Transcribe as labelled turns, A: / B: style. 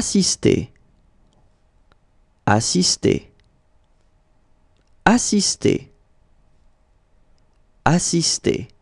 A: assister, assister, assister, assister.